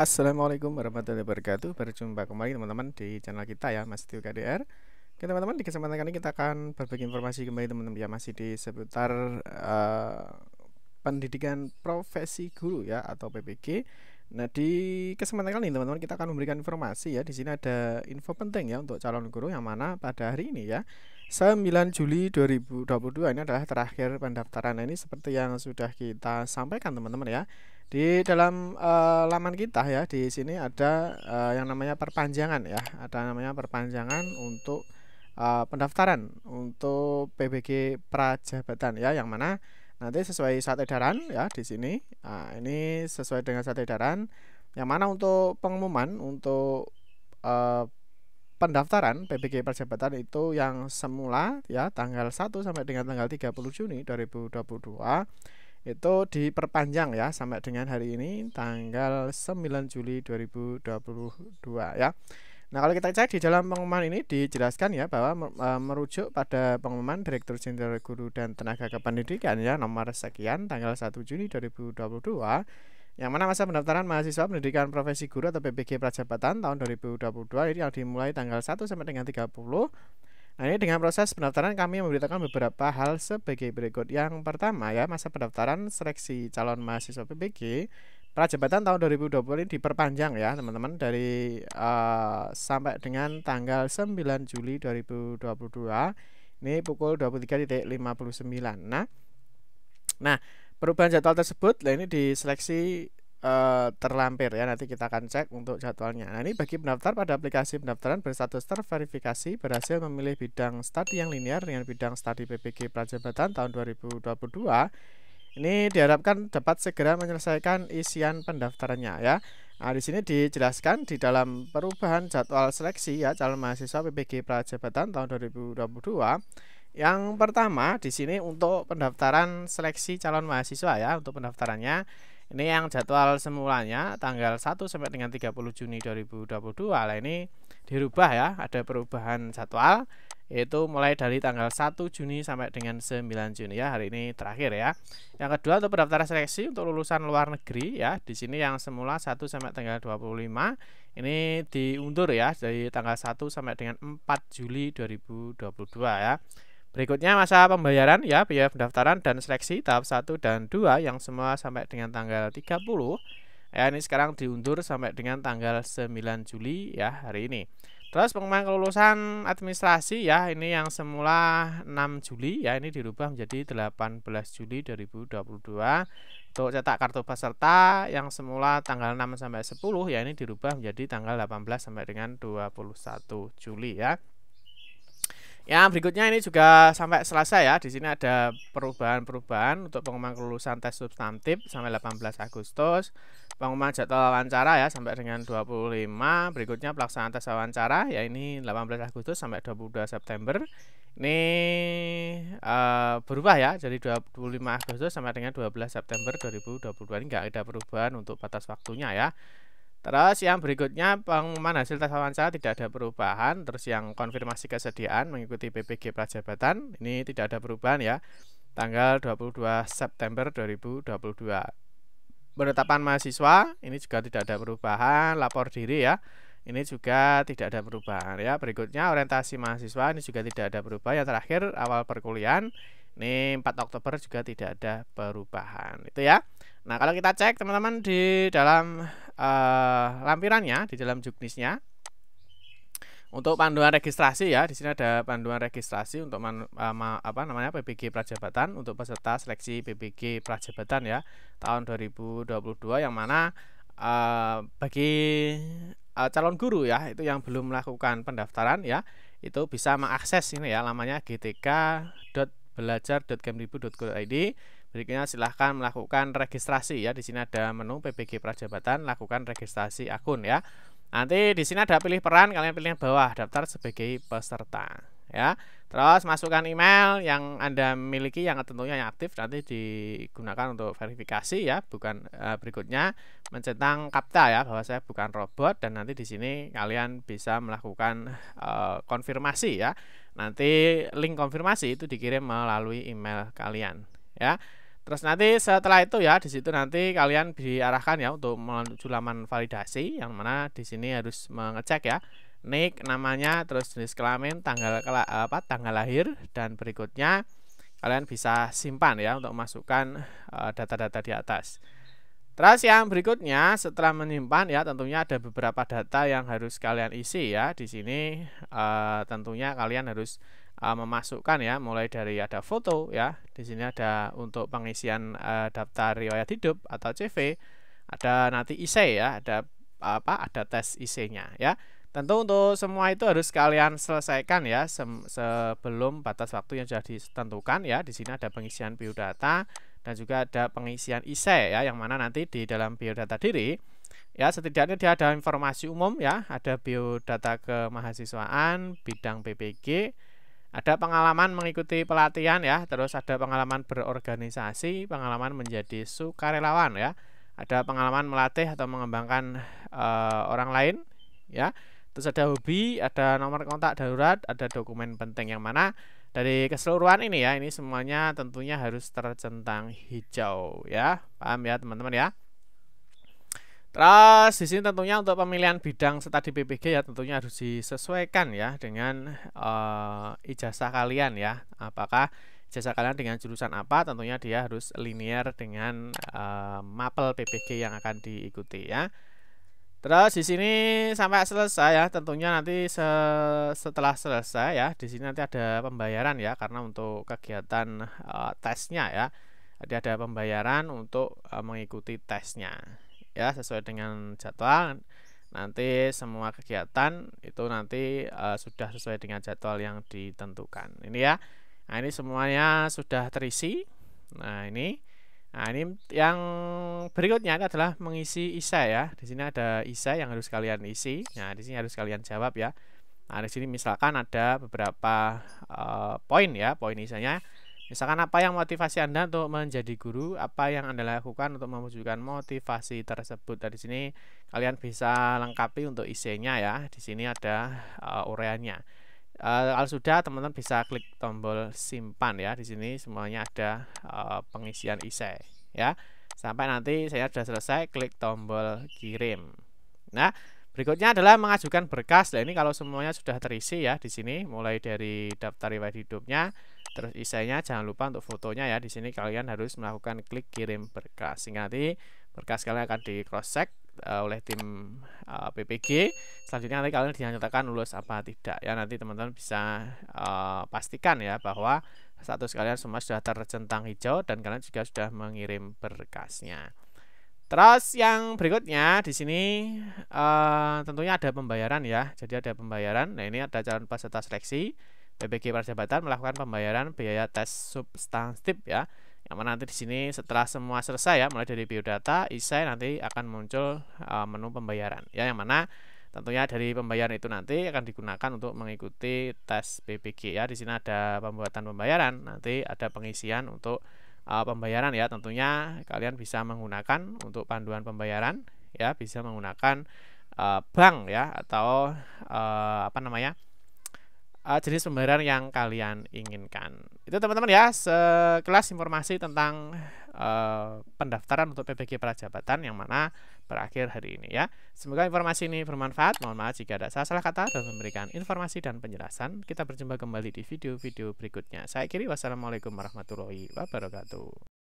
Assalamualaikum warahmatullahi wabarakatuh Berjumpa kembali teman-teman di channel kita ya Mas Tio KDR Oke teman-teman di kesempatan kali ini kita akan berbagi informasi kembali teman-teman ya Masih di seputar uh, pendidikan profesi guru ya atau PPG Nah di kesempatan kali ini teman-teman kita akan memberikan informasi ya di sini ada info penting ya untuk calon guru yang mana pada hari ini ya 9 Juli 2022 ini adalah terakhir pendaftaran nah, ini seperti yang sudah kita sampaikan teman-teman ya di dalam uh, laman kita ya di sini ada uh, yang namanya perpanjangan ya ada namanya perpanjangan untuk uh, pendaftaran untuk PBG prajabatan ya yang mana nanti sesuai saat edaran ya di sini nah, ini sesuai dengan saat edaran yang mana untuk pengumuman untuk uh, pendaftaran PBG perjabatan itu yang semula ya tanggal 1 sampai dengan tanggal 30 Juni 2022 itu diperpanjang ya sampai dengan hari ini tanggal 9 Juli 2022 ya. Nah, kalau kita cek di dalam pengumuman ini dijelaskan ya bahwa e, merujuk pada pengumuman Direktur Jenderal Guru dan Tenaga Kependidikan ya nomor sekian tanggal 1 Juni 2022 yang mana masa pendaftaran mahasiswa pendidikan profesi guru atau PPG Prajabatan tahun 2022 ini yang dimulai tanggal 1 sampai dengan 30. Nah, ini dengan proses pendaftaran kami memberitakan beberapa hal sebagai berikut. Yang pertama ya, masa pendaftaran seleksi calon mahasiswa PPG Prajabatan tahun 2020 ini diperpanjang ya, teman-teman dari uh, sampai dengan tanggal 9 Juli 2022. Ini pukul 23.59. Nah, nah perubahan jadwal tersebut nah ini diseleksi uh, terlampir ya nanti kita akan cek untuk jadwalnya nah ini bagi pendaftar pada aplikasi pendaftaran berstatus terverifikasi berhasil memilih bidang studi yang linear dengan bidang studi PPG Prajabatan tahun 2022 ini diharapkan dapat segera menyelesaikan isian pendaftarannya ya Nah, di sini dijelaskan di dalam perubahan jadwal seleksi ya calon mahasiswa PPG Prajabatan tahun 2022 yang pertama di sini untuk pendaftaran seleksi calon mahasiswa ya untuk pendaftarannya. Ini yang jadwal semulanya tanggal 1 sampai dengan 30 Juni 2022. Lah ini dirubah ya, ada perubahan jadwal yaitu mulai dari tanggal 1 Juni sampai dengan 9 Juni ya hari ini terakhir ya. Yang kedua untuk pendaftaran seleksi untuk lulusan luar negeri ya. Di sini yang semula 1 sampai tanggal 25 ini diundur ya dari tanggal 1 sampai dengan 4 Juli 2022 ya. Berikutnya masa pembayaran ya biaya pendaftaran dan seleksi tahap 1 dan 2 yang semua sampai dengan tanggal 30 ya ini sekarang diundur sampai dengan tanggal 9 Juli ya hari ini. Terus pengumuman kelulusan administrasi ya ini yang semula 6 Juli ya ini dirubah menjadi 18 Juli 2022 untuk cetak kartu peserta yang semula tanggal 6 sampai 10 ya ini dirubah menjadi tanggal 18 sampai dengan 21 Juli ya. Yang berikutnya ini juga sampai selesai ya. Di sini ada perubahan-perubahan untuk pengumuman kelulusan tes substantif sampai 18 Agustus. Pengumuman jadwal wawancara ya sampai dengan 25. Berikutnya pelaksanaan tes wawancara ya ini 18 Agustus sampai 22 September. Ini uh, berubah ya jadi 25 Agustus sampai dengan 12 September 2022 ini enggak ada perubahan untuk batas waktunya ya. Terus yang berikutnya pengumuman hasil tes wawancara tidak ada perubahan. Terus yang konfirmasi kesediaan mengikuti PPG Prajabatan ini tidak ada perubahan ya. Tanggal 22 September 2022. Penetapan mahasiswa ini juga tidak ada perubahan. Lapor diri ya. Ini juga tidak ada perubahan ya. Berikutnya orientasi mahasiswa ini juga tidak ada perubahan. Yang terakhir awal perkuliahan ini 4 Oktober juga tidak ada perubahan. Itu ya. Nah, kalau kita cek teman-teman di dalam uh, lampirannya di dalam juknisnya untuk panduan registrasi ya di sini ada panduan registrasi untuk man, uh, eh, ma, apa namanya PPG Prajabatan untuk peserta seleksi PPG Prajabatan ya tahun 2022 yang mana uh, bagi uh, calon guru ya itu yang belum melakukan pendaftaran ya itu bisa mengakses ini ya lamanya gtk.belajar.kemdikbud.go.id Berikutnya silahkan melakukan registrasi ya. Di sini ada menu PBG Prajabatan, lakukan registrasi akun ya. Nanti di sini ada pilih peran, kalian pilih yang bawah daftar sebagai peserta ya. Terus masukkan email yang Anda miliki yang tentunya yang aktif nanti digunakan untuk verifikasi ya, bukan e, berikutnya mencentang kapta ya bahwa saya bukan robot dan nanti di sini kalian bisa melakukan e, konfirmasi ya. Nanti link konfirmasi itu dikirim melalui email kalian ya. Terus nanti setelah itu ya di situ nanti kalian diarahkan ya untuk menuju laman validasi yang mana di sini harus mengecek ya nick namanya terus jenis kelamin tanggal apa tanggal lahir dan berikutnya kalian bisa simpan ya untuk masukkan eh, data-data di atas. Terus yang berikutnya setelah menyimpan ya tentunya ada beberapa data yang harus kalian isi ya di sini eh, tentunya kalian harus uh, memasukkan ya mulai dari ada foto ya di sini ada untuk pengisian uh, daftar riwayat hidup atau CV ada nanti IC ya ada apa ada tes IC-nya ya tentu untuk semua itu harus kalian selesaikan ya se sebelum batas waktu yang sudah ditentukan ya di sini ada pengisian biodata dan juga ada pengisian IC ya yang mana nanti di dalam biodata diri ya setidaknya dia ada informasi umum ya ada biodata kemahasiswaan bidang PPG ada pengalaman mengikuti pelatihan ya, terus ada pengalaman berorganisasi, pengalaman menjadi sukarelawan ya. Ada pengalaman melatih atau mengembangkan e, orang lain ya. Terus ada hobi, ada nomor kontak darurat, ada dokumen penting yang mana dari keseluruhan ini ya, ini semuanya tentunya harus tercentang hijau ya. Paham ya teman-teman ya? Terus di sini tentunya untuk pemilihan bidang studi PPG ya tentunya harus disesuaikan ya dengan uh, ijazah kalian ya. Apakah ijazah kalian dengan jurusan apa? Tentunya dia harus linear dengan uh, mapel PPG yang akan diikuti ya. Terus di sini sampai selesai ya, tentunya nanti se setelah selesai ya, di sini nanti ada pembayaran ya, karena untuk kegiatan uh, tesnya ya, jadi ada pembayaran untuk uh, mengikuti tesnya ya sesuai dengan jadwal nanti semua kegiatan itu nanti uh, sudah sesuai dengan jadwal yang ditentukan ini ya nah, ini semuanya sudah terisi nah ini nah ini yang berikutnya adalah mengisi isa ya di sini ada isa yang harus kalian isi nah di sini harus kalian jawab ya nah di sini misalkan ada beberapa uh, poin ya poin isanya Misalkan apa yang motivasi Anda untuk menjadi guru, apa yang Anda lakukan untuk mewujudkan motivasi tersebut. Dari sini kalian bisa lengkapi untuk isinya ya. Di sini ada uh, ureanya. Uh, kalau sudah teman-teman bisa klik tombol simpan ya. Di sini semuanya ada uh, pengisian isai ya. Sampai nanti saya sudah selesai klik tombol kirim. Nah, Berikutnya adalah mengajukan berkas. Nah, ini kalau semuanya sudah terisi ya di sini, mulai dari daftar riwayat hidupnya, terus isinya jangan lupa untuk fotonya ya. Di sini kalian harus melakukan klik kirim berkas. Sehingga nanti berkas kalian akan di cross check eh, oleh tim eh, PPG. Selanjutnya nanti kalian dinyatakan lulus apa tidak ya. Nanti teman-teman bisa uh, pastikan ya bahwa status kalian semua sudah tercentang hijau dan kalian juga sudah mengirim berkasnya. Terus yang berikutnya di sini uh, tentunya ada pembayaran ya. Jadi ada pembayaran. Nah, ini ada calon peserta seleksi PPG perjabatan melakukan pembayaran biaya tes substantif ya. Yang mana nanti di sini setelah semua selesai ya, mulai dari biodata, isai nanti akan muncul uh, menu pembayaran. Ya, yang mana tentunya dari pembayaran itu nanti akan digunakan untuk mengikuti tes PPG ya. Di sini ada pembuatan pembayaran, nanti ada pengisian untuk uh, pembayaran ya tentunya kalian bisa menggunakan untuk panduan pembayaran ya bisa menggunakan uh, bank ya atau uh, apa namanya uh, jenis pembayaran yang kalian inginkan itu teman-teman ya sekelas informasi tentang uh, pendaftaran untuk PPG prajabatan yang mana berakhir hari ini ya. Semoga informasi ini bermanfaat. Mohon maaf jika ada salah-salah kata dan memberikan informasi dan penjelasan. Kita berjumpa kembali di video-video berikutnya. Saya kiri wassalamualaikum warahmatullahi wabarakatuh.